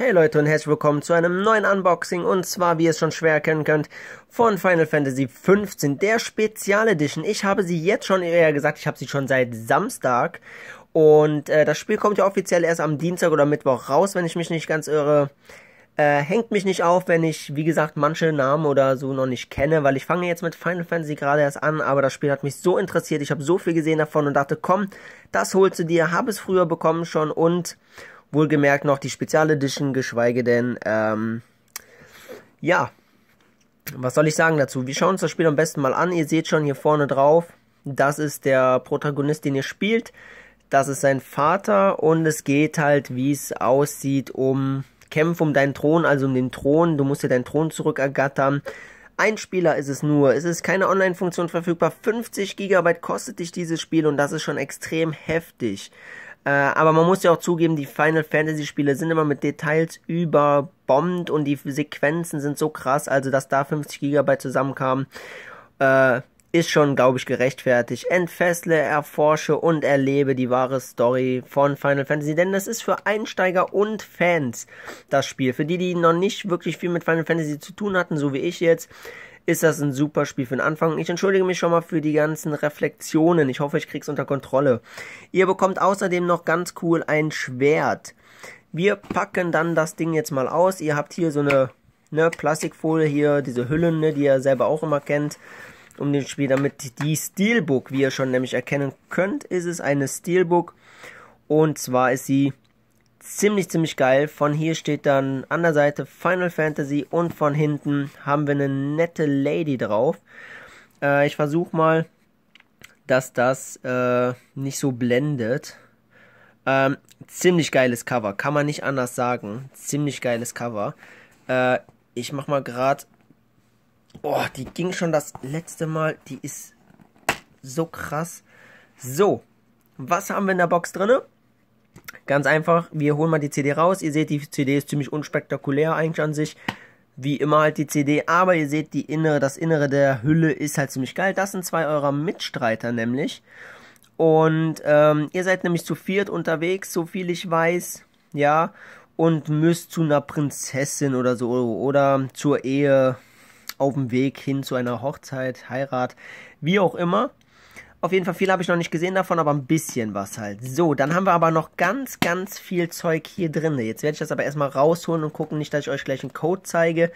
Hey Leute und herzlich willkommen zu einem neuen Unboxing und zwar, wie ihr es schon schwer erkennen könnt, von Final Fantasy XV, der Spezial Edition. Ich habe sie jetzt schon, eher gesagt, ich habe sie schon seit Samstag und äh, das Spiel kommt ja offiziell erst am Dienstag oder Mittwoch raus, wenn ich mich nicht ganz irre. Äh, hängt mich nicht auf, wenn ich, wie gesagt, manche Namen oder so noch nicht kenne, weil ich fange jetzt mit Final Fantasy gerade erst an, aber das Spiel hat mich so interessiert, ich habe so viel gesehen davon und dachte, komm, das holst du dir, habe es früher bekommen schon und Wohlgemerkt noch die Spezial Edition, geschweige denn, ähm, ja, was soll ich sagen dazu? Wir schauen uns das Spiel am besten mal an. Ihr seht schon hier vorne drauf, das ist der Protagonist, den ihr spielt. Das ist sein Vater und es geht halt, wie es aussieht, um Kämpfe um deinen Thron, also um den Thron. Du musst dir deinen Thron zurückergattern. Ein Spieler ist es nur. Es ist keine Online-Funktion verfügbar. 50 GB kostet dich dieses Spiel und das ist schon extrem heftig. Äh, aber man muss ja auch zugeben, die Final Fantasy Spiele sind immer mit Details überbombt und die Sequenzen sind so krass, also dass da 50 GB zusammenkamen, äh, ist schon, glaube ich, gerechtfertigt. Entfessle, erforsche und erlebe die wahre Story von Final Fantasy, denn das ist für Einsteiger und Fans das Spiel. Für die, die noch nicht wirklich viel mit Final Fantasy zu tun hatten, so wie ich jetzt, ist das ein super Spiel für den Anfang. Ich entschuldige mich schon mal für die ganzen Reflexionen. Ich hoffe, ich krieg's unter Kontrolle. Ihr bekommt außerdem noch ganz cool ein Schwert. Wir packen dann das Ding jetzt mal aus. Ihr habt hier so eine ne, Plastikfolie hier, diese Hüllen, ne, die ihr selber auch immer kennt, um den Spiel damit die Steelbook, wie ihr schon nämlich erkennen könnt, ist es eine Steelbook und zwar ist sie ziemlich, ziemlich geil. Von hier steht dann an der Seite Final Fantasy und von hinten haben wir eine nette Lady drauf. Äh, ich versuche mal, dass das äh, nicht so blendet. Ähm, ziemlich geiles Cover, kann man nicht anders sagen. Ziemlich geiles Cover. Äh, ich mach mal gerade. Oh, die ging schon das letzte Mal. Die ist so krass. So, was haben wir in der Box drinne? Ganz einfach, wir holen mal die CD raus. Ihr seht, die CD ist ziemlich unspektakulär eigentlich an sich. Wie immer halt die CD, aber ihr seht, die innere, das Innere der Hülle ist halt ziemlich geil. Das sind zwei eurer Mitstreiter nämlich. Und ähm, ihr seid nämlich zu viert unterwegs, so viel ich weiß. Ja, und müsst zu einer Prinzessin oder so oder zur Ehe auf dem Weg hin zu einer Hochzeit, Heirat, wie auch immer. Auf jeden Fall viel habe ich noch nicht gesehen davon, aber ein bisschen was halt. So, dann haben wir aber noch ganz, ganz viel Zeug hier drin. Jetzt werde ich das aber erstmal rausholen und gucken, nicht, dass ich euch gleich einen Code zeige.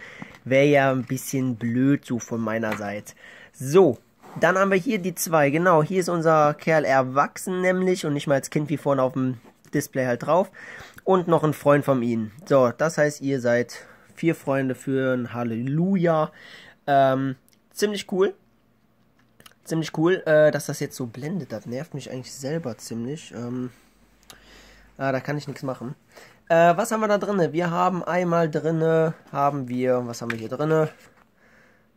Wäre ja ein bisschen blöd so von meiner Seite. So, dann haben wir hier die zwei. Genau, hier ist unser Kerl erwachsen nämlich und nicht mal als Kind wie vorne auf dem Display halt drauf. Und noch ein Freund von ihnen. So, das heißt, ihr seid vier Freunde für ein Halleluja. Ähm, ziemlich cool ziemlich cool, äh, dass das jetzt so blendet. Das nervt mich eigentlich selber ziemlich. Ähm, ah, da kann ich nichts machen. Äh, was haben wir da drin? Wir haben einmal drin, haben wir, was haben wir hier drin?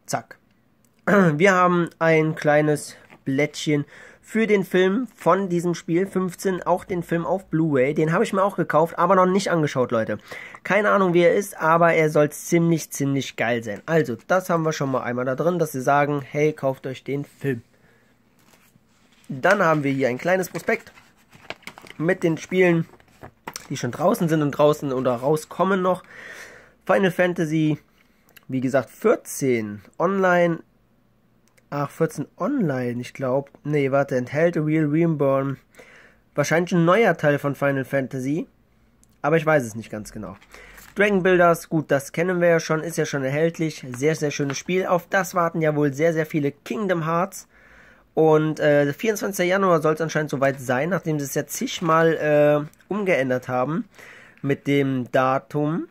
Zack. Wir haben ein kleines Blättchen für den Film von diesem Spiel 15 auch den Film auf Blu-ray. Den habe ich mir auch gekauft, aber noch nicht angeschaut, Leute. Keine Ahnung, wie er ist, aber er soll ziemlich, ziemlich geil sein. Also, das haben wir schon mal einmal da drin, dass sie sagen, hey, kauft euch den Film. Dann haben wir hier ein kleines Prospekt mit den Spielen, die schon draußen sind und draußen oder rauskommen noch. Final Fantasy, wie gesagt, 14 online Ach, 14 Online, ich glaube. Nee, warte, enthält Real Reborn. Wahrscheinlich ein neuer Teil von Final Fantasy. Aber ich weiß es nicht ganz genau. Dragon Builders, gut, das kennen wir ja schon, ist ja schon erhältlich. Sehr, sehr schönes Spiel. Auf das warten ja wohl sehr, sehr viele Kingdom Hearts. Und äh, 24. Januar soll es anscheinend soweit sein, nachdem sie es ja zigmal äh, umgeändert haben mit dem Datum.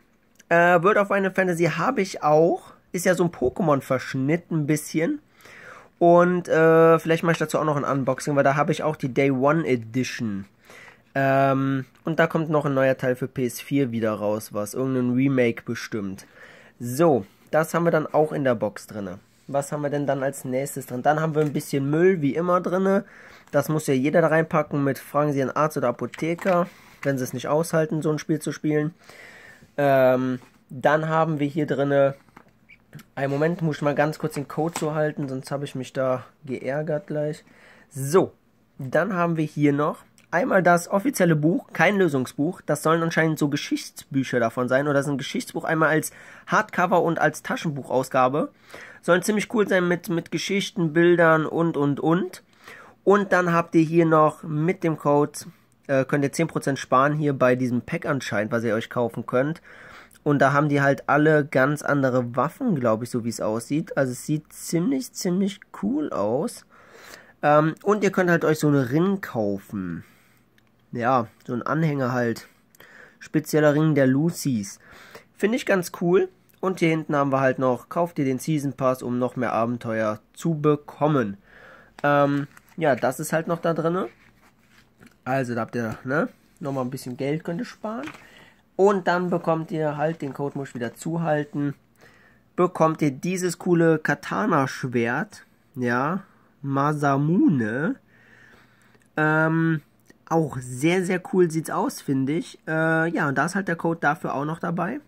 Äh, World of Final Fantasy habe ich auch. Ist ja so ein Pokémon-Verschnitt ein bisschen. Und äh, vielleicht mache ich dazu auch noch ein Unboxing, weil da habe ich auch die Day One Edition. Ähm, und da kommt noch ein neuer Teil für PS4 wieder raus, was irgendein Remake bestimmt. So, das haben wir dann auch in der Box drin. Was haben wir denn dann als nächstes drin? Dann haben wir ein bisschen Müll, wie immer drin. Das muss ja jeder da reinpacken mit Fragen Sie einen Arzt oder Apotheker, wenn sie es nicht aushalten, so ein Spiel zu spielen. Ähm, dann haben wir hier drinne einen Moment, muss ich mal ganz kurz den Code so halten, sonst habe ich mich da geärgert gleich. So, dann haben wir hier noch einmal das offizielle Buch, kein Lösungsbuch. Das sollen anscheinend so Geschichtsbücher davon sein. Oder das ist ein Geschichtsbuch einmal als Hardcover und als Taschenbuchausgabe. Sollen ziemlich cool sein mit, mit Geschichten, Bildern und, und, und. Und dann habt ihr hier noch mit dem Code, äh, könnt ihr 10% sparen hier bei diesem Pack anscheinend, was ihr euch kaufen könnt. Und da haben die halt alle ganz andere Waffen, glaube ich, so wie es aussieht. Also es sieht ziemlich, ziemlich cool aus. Ähm, und ihr könnt halt euch so einen Ring kaufen. Ja, so ein Anhänger halt. Spezieller Ring der Lucys. Finde ich ganz cool. Und hier hinten haben wir halt noch, kauft ihr den Season Pass, um noch mehr Abenteuer zu bekommen. Ähm, ja, das ist halt noch da drin. Also da habt ihr, ne, nochmal ein bisschen Geld könnt ihr sparen. Und dann bekommt ihr halt, den Code muss ich wieder zuhalten, bekommt ihr dieses coole Katana-Schwert, ja, Masamune. Ähm, auch sehr, sehr cool sieht's aus, finde ich. Äh, ja, und da ist halt der Code dafür auch noch dabei.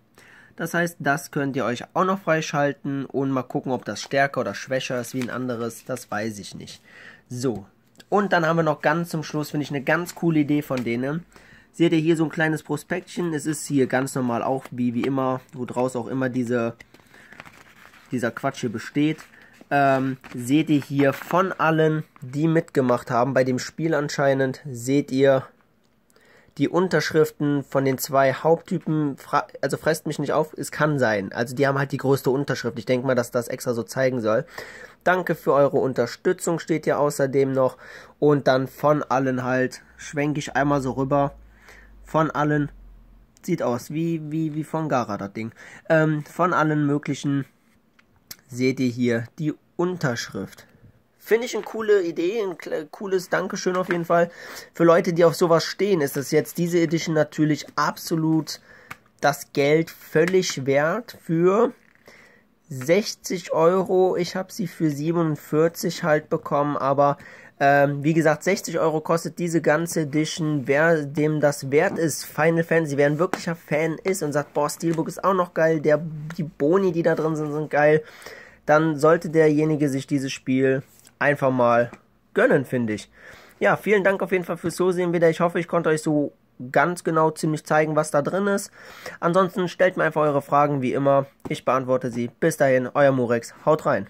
Das heißt, das könnt ihr euch auch noch freischalten und mal gucken, ob das stärker oder schwächer ist wie ein anderes. Das weiß ich nicht. So. Und dann haben wir noch ganz zum Schluss, finde ich, eine ganz coole Idee von denen. Seht ihr hier so ein kleines Prospektchen. Es ist hier ganz normal auch, wie, wie immer, woraus auch immer diese, dieser Quatsch hier besteht. Ähm, seht ihr hier von allen, die mitgemacht haben bei dem Spiel anscheinend, seht ihr die Unterschriften von den zwei Haupttypen, also fresst mich nicht auf, es kann sein. Also die haben halt die größte Unterschrift. Ich denke mal, dass das extra so zeigen soll. Danke für eure Unterstützung steht hier außerdem noch. Und dann von allen halt schwenke ich einmal so rüber von allen, sieht aus wie, wie, wie von Gara das Ding, ähm, von allen möglichen seht ihr hier die Unterschrift. Finde ich eine coole Idee, ein cooles Dankeschön auf jeden Fall. Für Leute, die auf sowas stehen, ist das jetzt diese Edition natürlich absolut das Geld völlig wert für 60 Euro. Ich habe sie für 47 halt bekommen, aber ähm, wie gesagt, 60 Euro kostet diese ganze Edition. Wer dem das wert ist, Final Fantasy, wer ein wirklicher Fan ist und sagt, boah, Steelbook ist auch noch geil, der, die Boni, die da drin sind, sind geil, dann sollte derjenige sich dieses Spiel einfach mal gönnen, finde ich. Ja, vielen Dank auf jeden Fall fürs Zusehen wieder. Ich hoffe, ich konnte euch so ganz genau ziemlich zeigen, was da drin ist. Ansonsten stellt mir einfach eure Fragen wie immer. Ich beantworte sie. Bis dahin, euer Murex. Haut rein.